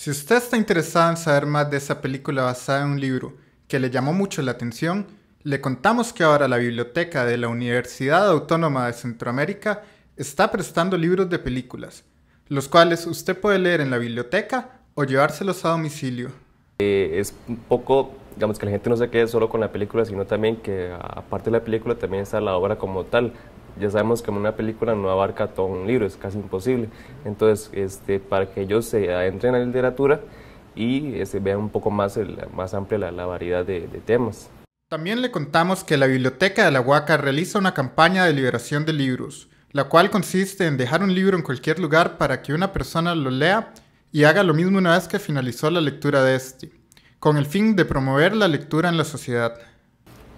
Si usted está interesado en saber más de esa película basada en un libro que le llamó mucho la atención, le contamos que ahora la biblioteca de la Universidad Autónoma de Centroamérica está prestando libros de películas, los cuales usted puede leer en la biblioteca o llevárselos a domicilio. Eh, es un poco, digamos, que la gente no se quede solo con la película, sino también que aparte de la película también está la obra como tal ya sabemos que una película no abarca todo un libro, es casi imposible. Entonces, este, para que ellos se adentren en la literatura y se este, vean un poco más, más amplia la, variedad de, de, temas. También le contamos que la Biblioteca de la Huaca realiza una campaña de liberación de libros, la cual consiste en dejar un libro en cualquier lugar para que una persona lo lea y haga lo mismo una vez que finalizó la lectura de este, con el fin de promover la lectura en la sociedad.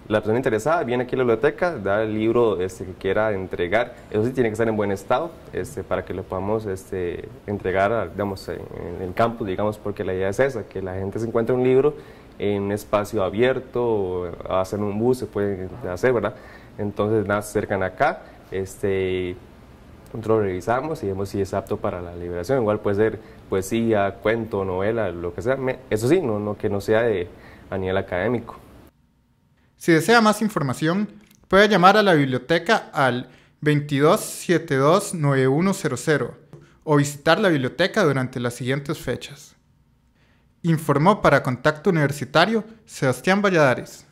La persona interesada viene aquí a la biblioteca, da el libro este, que quiera entregar. Eso sí tiene que estar en buen estado este, para que lo podamos este, entregar digamos, en, el campus, digamos, porque la idea es esa, que la gente se encuentre un libro en un espacio abierto, o hacer un bus, se puede hacer, ¿verdad? Entonces, nada, se acercan acá, este, nosotros lo revisamos y vemos si es apto para la liberación. Igual puede ser poesía, cuento, novela, lo que sea. eso sí, no, no, que no sea de, a nivel académico. Si desea más información, puede llamar a la biblioteca al 2272-9100 o visitar la biblioteca durante las siguientes fechas. Informó para Contacto Universitario Sebastián Valladares.